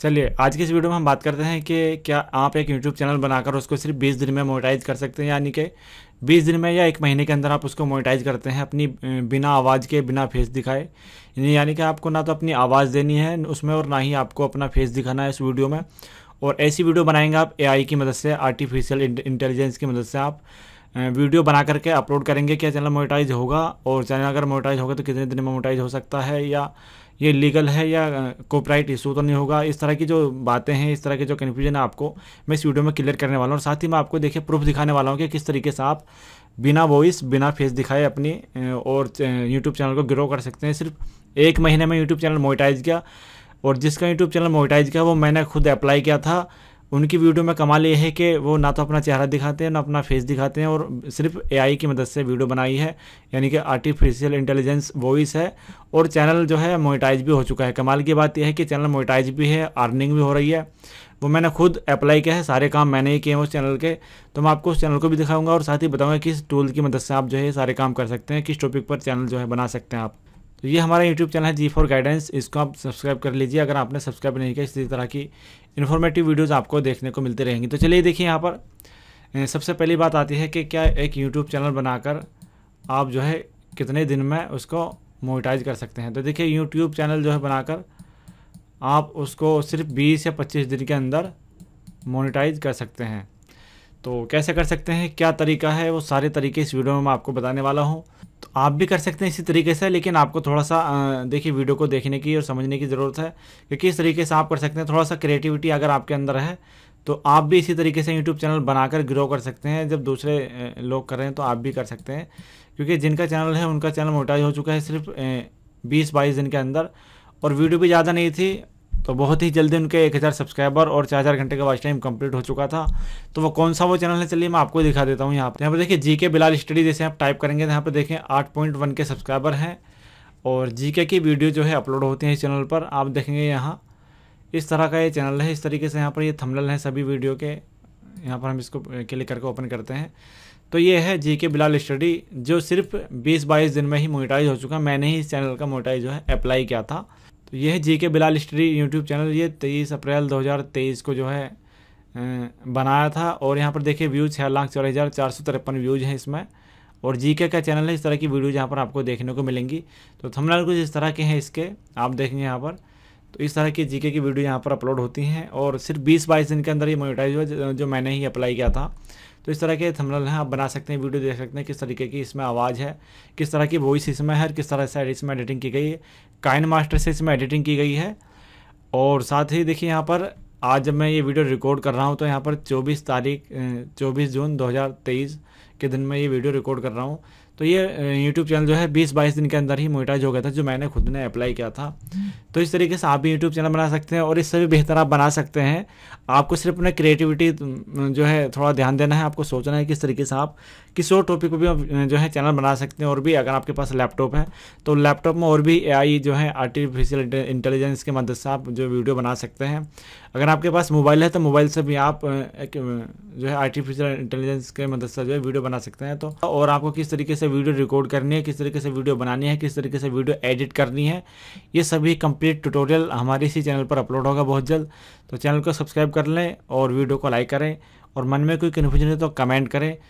चलिए आज के इस वीडियो में हम बात करते हैं कि क्या आप एक यूट्यूब चैनल बनाकर उसको सिर्फ बीस दिन में मोनिटाइज कर सकते हैं यानी कि बीस दिन में या एक महीने के अंदर आप उसको मोनिटाइज़ करते हैं अपनी बिना आवाज़ के बिना फेस दिखाए यानी कि आपको ना तो अपनी आवाज़ देनी है उसमें और ना ही आपको अपना फेस दिखाना है इस वीडियो में और ऐसी वीडियो बनाएंगे आप एआई की मदद से आर्टिफिशियल इंटेलिजेंस की मदद से आप वीडियो बना करके अपलोड करेंगे क्या चैनल मोनेटाइज होगा और चैनल अगर मोनेटाइज होगा तो कितने दिन में मोनेटाइज हो सकता है या ये लीगल है या कॉपराइट इशू तो नहीं होगा इस तरह की जो बातें हैं इस तरह के जो कन्फ्यूजन है आपको मैं इस वीडियो में क्लियर करने वाला हूँ और साथ ही मैं आपको देखिए प्रूफ दिखाने वाला हूँ कि किस तरीके से आप बिना वॉइस बिना फेस दिखाए अपनी और यूट्यूब चैनल को ग्रो कर सकते हैं सिर्फ एक महीने में यूट्यूब चैनल मोटाइज किया और जिसका यूट्यूब चैनल मोटाइज किया वो मैंने खुद अप्लाई किया था उनकी वीडियो में कमाल ये है कि वो ना तो अपना चेहरा दिखाते हैं ना अपना फेस दिखाते हैं और सिर्फ एआई की मदद से वीडियो बनाई है यानी कि आर्टिफिशियल इंटेलिजेंस वॉइस है और चैनल जो है मोनेटाइज भी हो चुका है कमाल की बात यह है कि चैनल मोनेटाइज भी है अर्निंग भी हो रही है वो मैंने खुद अप्लाई किया है सारे काम मैंने ही किए हैं उस चैनल के तो मैं आपको उस चैनल को भी दिखाऊंगा और साथ ही बताऊंगा किस टूल की मदद से आप जो है सारे काम कर सकते हैं किस टॉपिक पर चैनल जो है बना सकते हैं आप तो ये हमारा यूट्यूब चैनल है जी फॉर गाइडेंस इसको आप सब्सक्राइब कर लीजिए अगर आपने सब्सक्राइब नहीं किया इसी तरह की इन्फॉर्मेटिव वीडियोज़ आपको देखने को मिलती रहेंगी तो चलिए देखिए यहाँ पर सबसे पहली बात आती है कि क्या एक यूट्यूब चैनल बनाकर आप जो है कितने दिन में उसको मोनिटाइज़ कर सकते हैं तो देखिए यूट्यूब चैनल जो है बनाकर आप उसको सिर्फ 20 या 25 दिन के अंदर मोनिटाइज कर सकते हैं तो कैसे कर सकते हैं क्या तरीका है वो सारे तरीके इस वीडियो में मैं आपको बताने वाला हूँ तो आप भी कर सकते हैं इसी तरीके से लेकिन आपको थोड़ा सा देखिए वीडियो को देखने की और समझने की ज़रूरत है क्योंकि इस तरीके से आप कर सकते हैं थोड़ा सा क्रिएटिविटी अगर आपके अंदर है तो आप भी इसी तरीके से यूट्यूब चैनल बनाकर ग्रो कर सकते हैं जब दूसरे लोग कर रहे हैं तो आप भी कर सकते हैं क्योंकि जिनका चैनल है उनका चैनल मोटाई हो चुका है सिर्फ बीस बाईस दिन के अंदर और वीडियो भी ज़्यादा नहीं थी तो बहुत ही जल्दी उनके एक हज़ार सब्सक्राइबर और चार हज़ार घंटे का वॉच टाइम कंप्लीट हो चुका था तो वो कौन सा वो चैनल है चलिए मैं आपको दिखा देता हूँ यहाँ पर यहाँ पर देखिए जी के बिलाल स्टडी जैसे आप टाइप करेंगे तो यहाँ पर देखें आठ पॉइंट वन के सब्सक्राइबर हैं और जी के की वीडियो जो है अपलोड होती है इस चैनल पर आप देखेंगे यहाँ इस तरह का ये चैनल है इस तरीके से यहाँ पर ये थमलल हैं सभी वीडियो के यहाँ पर हम इसको क्लिक करके ओपन करते हैं तो ये है जी के बिलाल स्टडी जो सिर्फ 20-22 दिन में ही मोनिटाइज हो चुका है मैंने ही इस चैनल का मोनिटाइज जो है अप्लाई किया था तो ये है जी के बिलाल हिस्ट्री यूट्यूब चैनल ये तेईस अप्रैल 2023 को जो है बनाया था और यहाँ पर देखिए व्यूज़ छः लाख चौदह हज़ार चार सौ तिरपन व्यूज़ हैं इसमें और जी के का चैनल है इस तरह की वीडियो यहाँ पर आपको देखने को मिलेंगी तो थंबनेल कुछ इस तरह के हैं इसके आप देखेंगे यहाँ पर तो इस तरह की जीके की वीडियो यहाँ पर अपलोड होती हैं और सिर्फ बीस बाईस दिन के अंदर ये मोनिटाइज हुआ जो मैंने ही अप्लाई किया था तो इस तरह के थमनल हैं आप बना सकते हैं वीडियो देख सकते हैं किस तरीके की इसमें आवाज़ है किस तरह की वॉइस इसमें है किस तरह से इसमें एडिटिंग की गई है काइन मास्टर से इसमें एडिटिंग की गई है और साथ ही देखिए यहाँ पर आज जब मैं ये वीडियो रिकॉर्ड कर रहा हूँ तो यहाँ पर 24 तारीख 24 जून 2023 के दिन में ये वीडियो रिकॉर्ड कर रहा हूँ तो ये यूट्यूब चैनल जो है बीस बाईस दिन के अंदर ही मोनिटाइज हो गया था जो मैंने खुद ने अप्लाई किया था तो इस तरीके से आप भी यूट्यूब चैनल बना सकते हैं और इससे भी बेहतर आप बना सकते हैं आपको सिर्फ अपने क्रिएटिविटी जो है थोड़ा ध्यान देना है आपको सोचना है किस तरीके से आप किसी और टॉपिक पर भी जो है चैनल बना सकते हैं और भी अगर आपके पास लैपटॉप है तो लैपटॉप में और भी ए जो है आर्टिफिशियल इंटेलिजेंस के मदद से आप जो वीडियो बना सकते हैं अगर आपके पास मोबाइल है तो मोबाइल से भी आप जो है आर्टिफिशियल इंटेलिजेंस के मदद से जो है वीडियो बना सकते हैं तो और आपको किस तरीके से वीडियो रिकॉर्ड करनी है किस तरीके से वीडियो बनानी है किस तरीके से वीडियो एडिट करनी है ये सभी कंप्लीट ट्यूटोरियल हमारे इसी चैनल पर अपलोड होगा बहुत जल्द तो चैनल को सब्सक्राइब कर लें और वीडियो को लाइक करें और मन में कोई कन्फ्यूजन है तो कमेंट करें